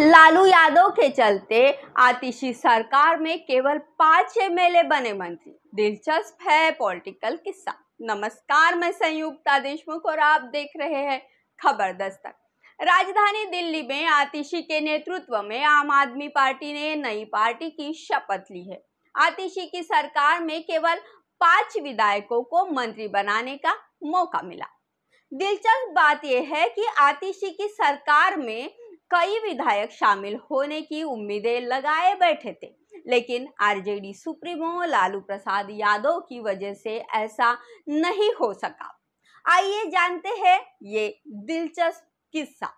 लालू यादव के चलते आतिशी सरकार में केवल पांच एमएलए बने मंत्री दिलचस्प है पॉलिटिकल किस्सा नमस्कार मैं संयुक्ता देशमुख और आप देख रहे हैं खबर दस्तक राजधानी दिल्ली में आतिशी के नेतृत्व में आम आदमी पार्टी ने नई पार्टी की शपथ ली है आतिशी की सरकार में केवल पांच विधायकों को मंत्री बनाने का मौका मिला दिलचस्प बात यह है कि आतिशी की सरकार में कई विधायक शामिल होने की उम्मीदें लगाए बैठे थे लेकिन आरजेडी सुप्रीमो लालू प्रसाद यादव की वजह से ऐसा नहीं हो सका आइए जानते हैं ये दिलचस्प किस्सा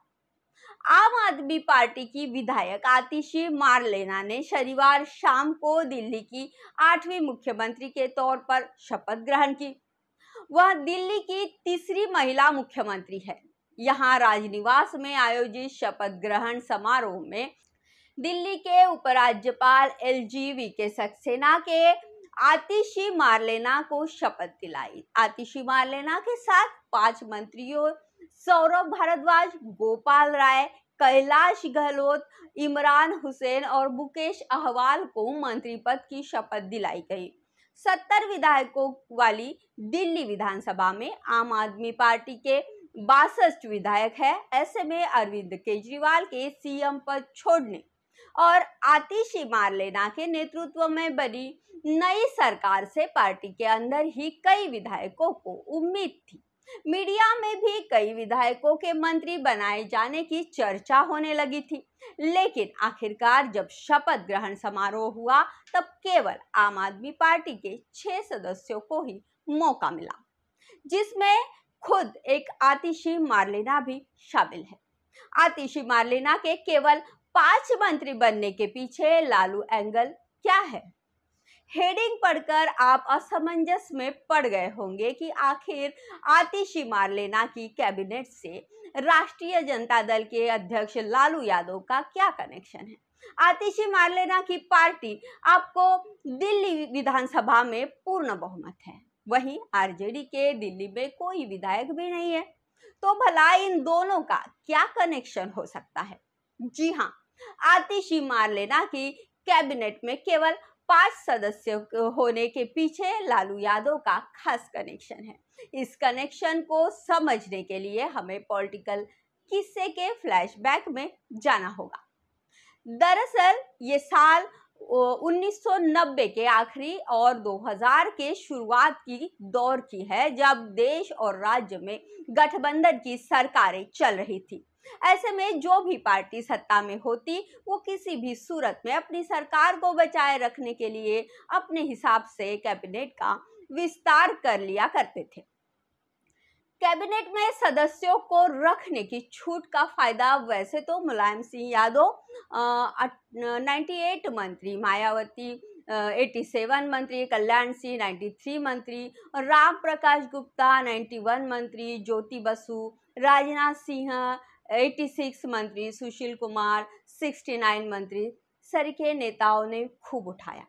आम आदमी पार्टी की विधायक आतिशी मारलेना ने शनिवार शाम को दिल्ली की आठवीं मुख्यमंत्री के तौर पर शपथ ग्रहण की वह दिल्ली की तीसरी महिला मुख्यमंत्री है यहाँ राजनिवास में आयोजित शपथ ग्रहण समारोह में दिल्ली के उपराज्यपाल एल जी वी के सक्सेना के आतिशी मार्लेना को शपथ दिलाई आतिशी मार्लेना के साथ पांच मंत्रियों सौरभ भारद्वाज गोपाल राय कैलाश गहलोत इमरान हुसैन और मुकेश अहवाल को मंत्री पद की शपथ दिलाई गई सत्तर विधायकों वाली दिल्ली विधानसभा में आम आदमी पार्टी के बासठ विधायक है ऐसे में अरविंद केजरीवाल के सीएम पद छोड़ने और आतिशी मारलेना के नेतृत्व में बनी नई सरकार से पार्टी के अंदर ही कई विधायकों को उम्मीद थी मीडिया में भी कई विधायकों के मंत्री बनाए जाने की चर्चा होने लगी थी लेकिन आखिरकार जब शपथ ग्रहण समारोह हुआ तब केवल आम आदमी पार्टी के छह सदस्यों को ही मौका मिला जिसमें खुद एक आतिशी मारलेना भी शामिल है आतिशी मारलेना के केवल पांच मंत्री बनने के पीछे लालू एंगल क्या है हेडिंग पढ़कर आप असमंजस में पड़ गए होंगे कि आखिर आतिशी मारलेना की कैबिनेट से राष्ट्रीय जनता दल के अध्यक्ष लालू यादव का क्या कनेक्शन है आतिशी मारलेना की पार्टी आपको दिल्ली विधानसभा में पूर्ण बहुमत है वहीं आरजेडी के दिल्ली में कोई विधायक भी नहीं है तो भला इन दोनों का क्या कनेक्शन हो सकता है जी हाँ आतिशी मार लेना की कैबिनेट में केवल पांच सदस्य होने के पीछे लालू यादव का खास कनेक्शन है इस कनेक्शन को समझने के लिए हमें पॉलिटिकल किस्से के फ्लैशबैक में जाना होगा दरअसल ये साल 1990 के आखिरी और 2000 के शुरुआत की दौर की है जब देश और राज्य में गठबंधन की सरकारें चल रही थी ऐसे में जो भी पार्टी सत्ता में होती वो किसी भी सूरत में अपनी सरकार को बचाए रखने के लिए अपने हिसाब से कैबिनेट का विस्तार कर लिया करते थे कैबिनेट में सदस्यों को रखने की छूट का फायदा वैसे तो मुलायम सिंह यादव नाइन्टी एट मंत्री मायावती एट्टी सेवन मंत्री कल्याण सिंह नाइन्टी थ्री मंत्री राम प्रकाश गुप्ता नाइन्टी वन मंत्री ज्योति बसु राजनाथ सिंह 86 सिक्स मंत्री सुशील कुमार सिक्सटी नाइन मंत्री सर के नेताओं ने खूब उठाया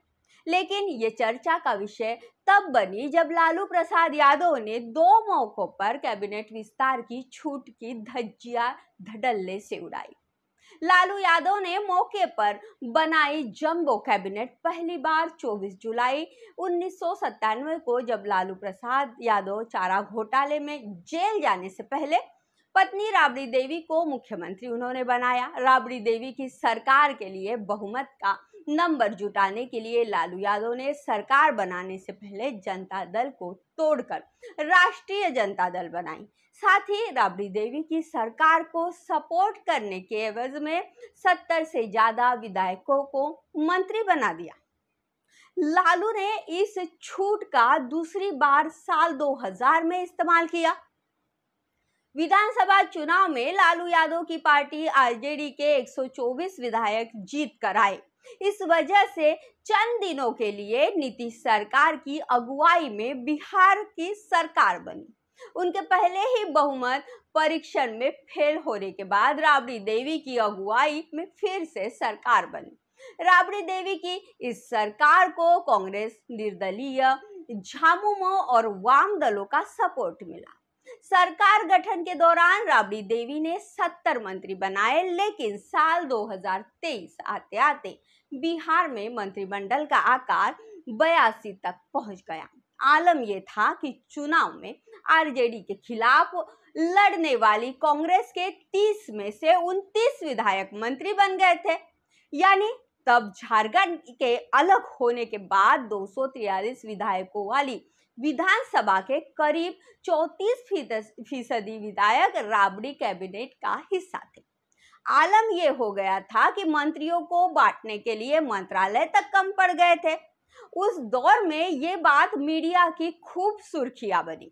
लेकिन ये चर्चा का विषय तब बनी जब लालू प्रसाद यादव ने दो मौकों पर कैबिनेट विस्तार की छूट की धज्जिया धडल्ले से उड़ाई लालू यादव ने मौके पर बनाई जंबो कैबिनेट पहली बार 24 जुलाई उन्नीस को जब लालू प्रसाद यादव चारा घोटाले में जेल जाने से पहले पत्नी राबड़ी देवी को मुख्यमंत्री उन्होंने बनाया राबड़ी देवी की सरकार के लिए बहुमत का नंबर जुटाने के लिए लालू यादव ने सरकार बनाने से पहले जनता दल को तोड़कर राष्ट्रीय जनता दल बनाई साथ ही राबड़ी देवी की सरकार को सपोर्ट करने के एवज में सत्तर से ज़्यादा विधायकों को मंत्री बना दिया लालू ने इस छूट का दूसरी बार साल 2000 में इस्तेमाल किया विधानसभा चुनाव में लालू यादव की पार्टी आरजेडी के 124 विधायक जीत कर आए इस वजह से चंद दिनों के लिए नीतीश सरकार की अगुवाई में बिहार की सरकार बनी उनके पहले ही बहुमत परीक्षण में फेल होने के बाद राबड़ी देवी की अगुवाई में फिर से सरकार बनी राबड़ी देवी की इस सरकार को कांग्रेस निर्दलीय झामुमो और वाम दलों का सपोर्ट मिला सरकार गठन के दौरान राबड़ी देवी ने सत्तर मंत्री बनाए लेकिन साल 2023 आते आते बिहार में मंत्रिमंडल का आकार बयासी तक पहुंच गया आलम यह था कि चुनाव में आरजेडी के खिलाफ लड़ने वाली कांग्रेस के 30 में से 29 विधायक मंत्री बन गए थे यानी तब झारखंड के अलग होने के बाद दो विधायकों वाली विधानसभा के करीब 34 फीसदी विधायक राबड़ी कैबिनेट का हिस्सा थे आलम ये हो गया था कि मंत्रियों को बांटने के लिए मंत्रालय तक कम पड़ गए थे उस दौर में ये बात मीडिया की खूब सुर्खियां बनी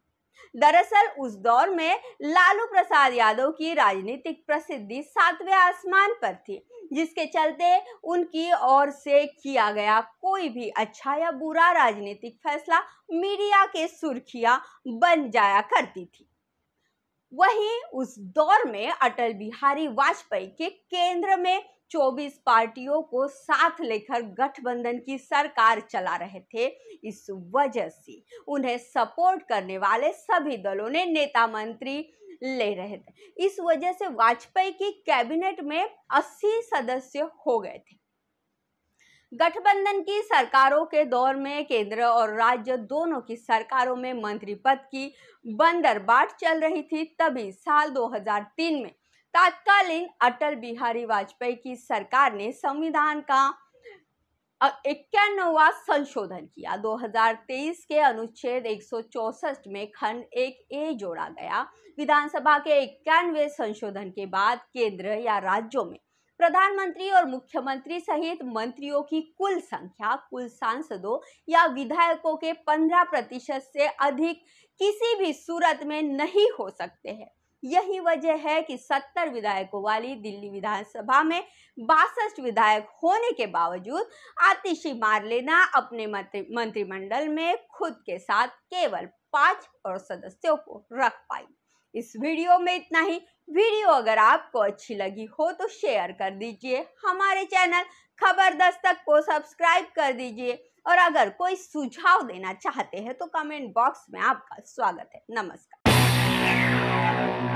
दरअसल उस दौर में लालू प्रसाद यादव की राजनीतिक प्रसिद्धि सातवें आसमान पर थी जिसके चलते उनकी ओर से किया गया कोई भी अच्छा या बुरा राजनीतिक फैसला मीडिया के सुर्खियां बन जाया करती थी वहीं उस दौर में अटल बिहारी वाजपेयी के केंद्र में 24 पार्टियों को साथ लेकर गठबंधन की सरकार चला रहे थे इस वजह से उन्हें सपोर्ट करने वाले सभी दलों ने नेता मंत्री ले रहे थे इस वजह से वाजपेयी की कैबिनेट में 80 सदस्य हो गए थे गठबंधन की सरकारों के दौर में केंद्र और राज्य दोनों की सरकारों में मंत्री पद की बंदर बाट चल रही थी तभी साल 2003 में तात्कालीन अटल बिहारी वाजपेयी की सरकार ने संविधान का इक्यानवा संशोधन किया 2023 के अनुच्छेद एक में खंड एक ए जोड़ा गया विधानसभा के इक्यानवे संशोधन के बाद केंद्र या राज्यों में प्रधानमंत्री और मुख्यमंत्री सहित मंत्रियों की कुल संख्या कुल सांसदों या विधायकों के 15 प्रतिशत से अधिक किसी भी सूरत में नहीं हो सकते हैं यही वजह है कि 70 विधायकों वाली दिल्ली विधानसभा में बासठ विधायक होने के बावजूद आतिशी मार लेना अपने मंत्रिमंडल में खुद के साथ केवल पांच और सदस्यों को रख पाई इस वीडियो में इतना ही वीडियो अगर आपको अच्छी लगी हो तो शेयर कर दीजिए हमारे चैनल खबर दस्तक को सब्सक्राइब कर दीजिए और अगर कोई सुझाव देना चाहते हैं तो कमेंट बॉक्स में आपका स्वागत है नमस्कार